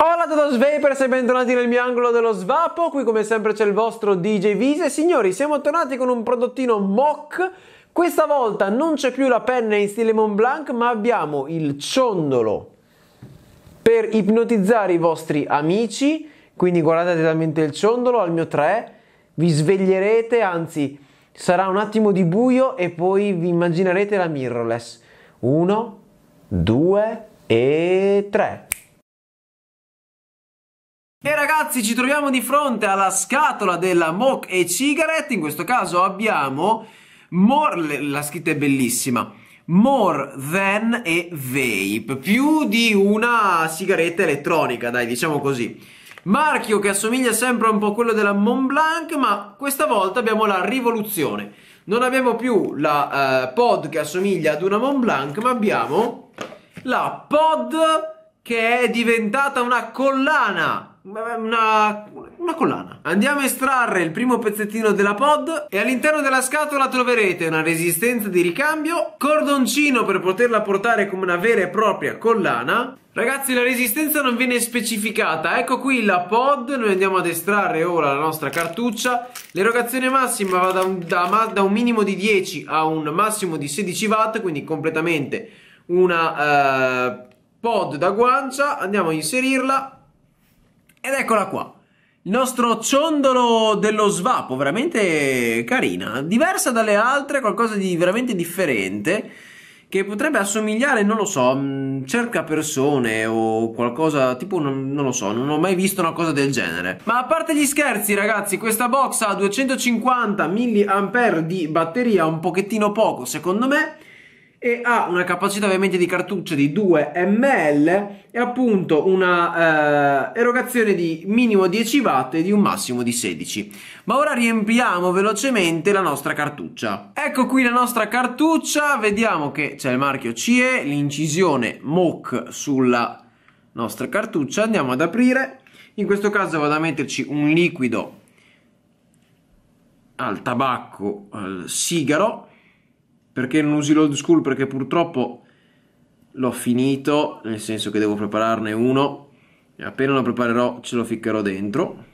Hola a todos vapers e bentornati nel mio angolo dello svapo, qui come sempre c'è il vostro DJ Vise. Signori, siamo tornati con un prodottino mock questa volta non c'è più la penna in stile Blanc, ma abbiamo il ciondolo per ipnotizzare i vostri amici. Quindi guardate atentamente il ciondolo al mio 3, vi sveglierete, anzi sarà un attimo di buio e poi vi immaginerete la mirrorless. 1, 2 e 3. E ragazzi ci troviamo di fronte alla scatola della Mock e Cigarette, in questo caso abbiamo more, la scritta è bellissima, more than e vape, più di una sigaretta elettronica dai diciamo così. Marchio che assomiglia sempre un po' a quello della Blanc ma questa volta abbiamo la rivoluzione. Non abbiamo più la eh, pod che assomiglia ad una Blanc ma abbiamo la pod che è diventata una collana una, una, collana. Andiamo a estrarre il primo pezzettino della pod e all'interno della scatola troverete una resistenza di ricambio, cordoncino per poterla portare come una vera e propria collana. Ragazzi la resistenza non viene specificata, ecco qui la pod, noi andiamo ad estrarre ora la nostra cartuccia, l'erogazione massima va da un, da, da un minimo di 10 a un massimo di 16 watt, quindi completamente una eh, pod da guancia, andiamo a inserirla, ed eccola qua. Il nostro ciondolo dello svapo, veramente carina, diversa dalle altre, qualcosa di veramente differente che potrebbe assomigliare, non lo so, mm, cerca persone o qualcosa tipo, non, non, lo so, non ho mai visto una cosa del genere. Ma a parte gli scherzi ragazzi, questa box ha 250 mAh di batteria, un pochettino poco secondo me, e ha una capacità ovviamente di cartucce di 2 ml e appunto una eh, erogazione di minimo 10 watt e di un massimo di 16 ma ora riempiamo velocemente la nostra cartuccia ecco qui la nostra cartuccia vediamo che c'è il marchio CE l'incisione MOC sulla nostra cartuccia andiamo ad aprire in questo caso vado a metterci un liquido al tabacco al sigaro perché non usi l'old school? Perché purtroppo l'ho finito, nel senso che devo prepararne uno. E appena lo preparerò ce lo ficcherò dentro.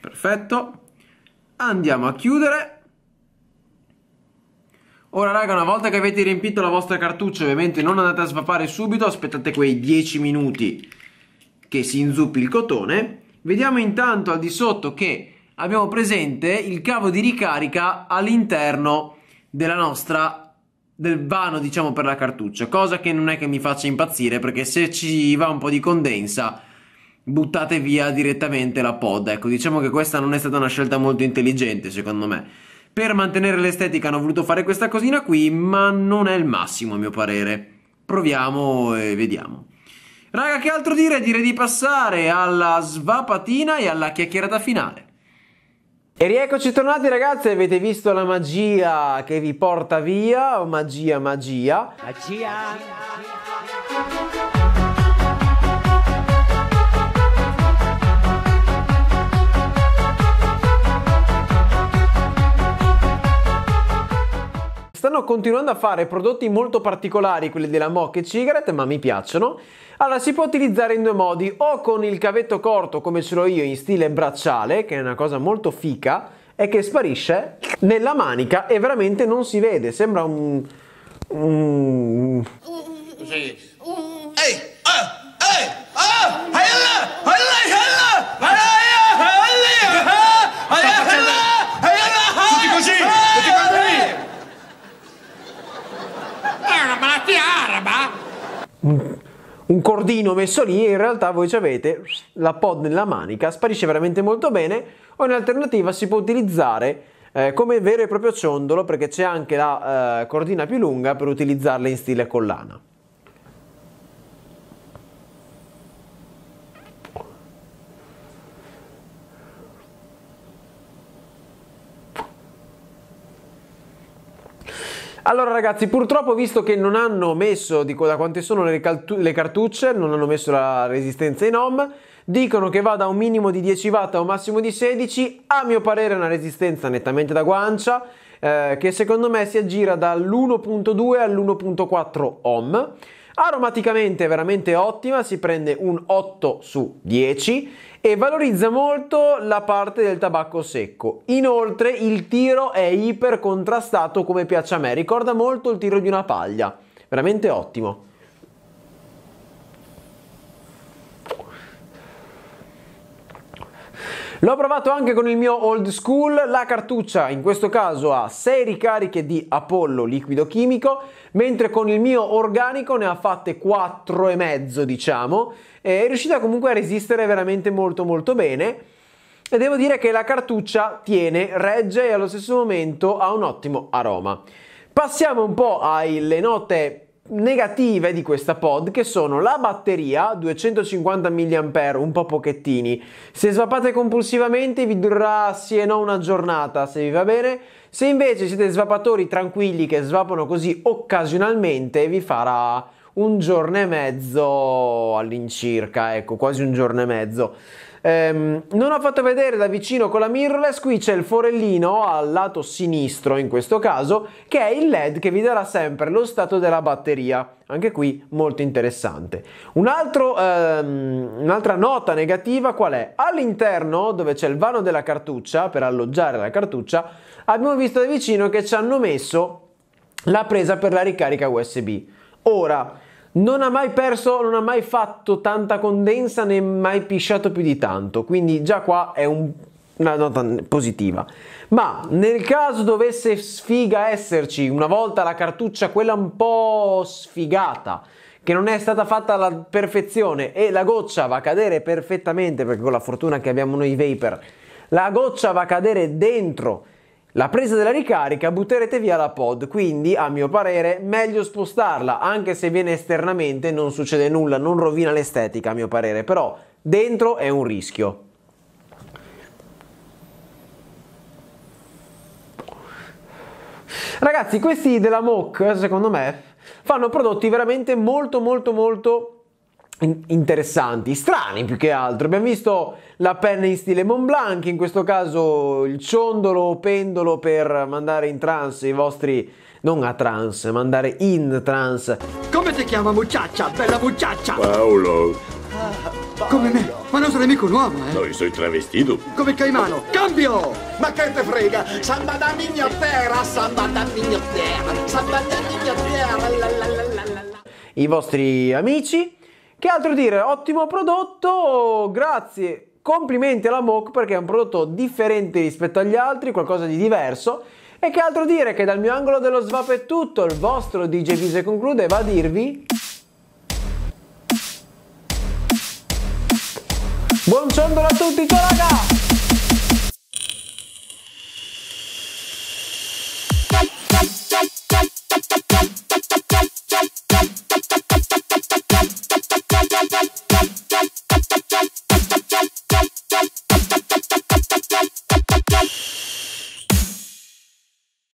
Perfetto. Andiamo a chiudere. Ora raga, una volta che avete riempito la vostra cartuccia, ovviamente non andate a svapare subito, aspettate quei 10 minuti che si inzuppi il cotone. Vediamo intanto al di sotto che abbiamo presente il cavo di ricarica all'interno della nostra del vano diciamo per la cartuccia cosa che non è che mi faccia impazzire perché se ci va un po' di condensa buttate via direttamente la pod ecco diciamo che questa non è stata una scelta molto intelligente secondo me per mantenere l'estetica hanno voluto fare questa cosina qui ma non è il massimo a mio parere proviamo e vediamo raga che altro dire direi di passare alla svapatina e alla chiacchierata finale e rieccoci tornati ragazzi, avete visto la magia che vi porta via, magia, magia. Magia! magia. stanno continuando a fare prodotti molto particolari, quelli della Mocca e Cigarette, ma mi piacciono. Allora, si può utilizzare in due modi, o con il cavetto corto come ce l'ho io in stile bracciale, che è una cosa molto fica, e che sparisce nella manica e veramente non si vede, sembra un... un... Sì. Ehi! Ah! Ehi! Ah, ehi! Un, un cordino messo lì e in realtà voi ci avete la pod nella manica, sparisce veramente molto bene o in alternativa si può utilizzare eh, come vero e proprio ciondolo perché c'è anche la eh, cordina più lunga per utilizzarla in stile collana. Allora ragazzi, purtroppo visto che non hanno messo, dico da quante sono le, le cartucce, non hanno messo la resistenza in ohm, dicono che va da un minimo di 10 watt a un massimo di 16, a mio parere è una resistenza nettamente da guancia, eh, che secondo me si aggira dall'1.2 all'1.4 ohm, Aromaticamente veramente ottima, si prende un 8 su 10 e valorizza molto la parte del tabacco secco. Inoltre il tiro è iper contrastato come piace a me, ricorda molto il tiro di una paglia, veramente ottimo. L'ho provato anche con il mio old school, la cartuccia in questo caso ha 6 ricariche di Apollo liquido chimico, mentre con il mio organico ne ha fatte 4 e mezzo diciamo, è riuscita comunque a resistere veramente molto molto bene e devo dire che la cartuccia tiene, regge e allo stesso momento ha un ottimo aroma. Passiamo un po' alle note negative di questa pod che sono la batteria 250 mAh un po' pochettini se svapate compulsivamente vi durerà sì e no una giornata se vi va bene se invece siete svapatori tranquilli che svapano così occasionalmente vi farà un giorno e mezzo all'incirca, ecco, quasi un giorno e mezzo. Ehm, non ho fatto vedere da vicino con la mirrorless, qui c'è il forellino al lato sinistro in questo caso, che è il LED che vi darà sempre lo stato della batteria, anche qui molto interessante. Un altro, ehm, un'altra nota negativa qual è? All'interno, dove c'è il vano della cartuccia, per alloggiare la cartuccia, abbiamo visto da vicino che ci hanno messo la presa per la ricarica USB. Ora, non ha mai perso, non ha mai fatto tanta condensa né mai pisciato più di tanto, quindi già qua è un, una nota positiva. Ma nel caso dovesse sfiga esserci una volta la cartuccia quella un po' sfigata, che non è stata fatta alla perfezione e la goccia va a cadere perfettamente perché con la fortuna che abbiamo noi i vapor, la goccia va a cadere dentro la presa della ricarica butterete via la pod, quindi a mio parere meglio spostarla, anche se viene esternamente non succede nulla, non rovina l'estetica a mio parere, però dentro è un rischio. Ragazzi, questi della MOC, secondo me, fanno prodotti veramente molto molto molto interessanti, strani più che altro. Abbiamo visto la penna in stile Montblanc, in questo caso il ciondolo o pendolo per mandare in trance i vostri non a trance, mandare in trance. Come ti chiama mucciaccia, bella mucciaccia? Paolo. Ah, come me? Ma non sarei mica un uomo, eh? No, io sono travestito. Come il caimano. Cambio! Ma che te frega? Samba da mignottera, samba da mignottera, samba da mignottera, I vostri amici che altro dire? Ottimo prodotto, grazie, complimenti alla MOOC perché è un prodotto differente rispetto agli altri, qualcosa di diverso. E che altro dire che dal mio angolo dello swap è tutto, il vostro DJ Vise conclude va a dirvi... Buon ciondolo a tutti, ciao ragazzi!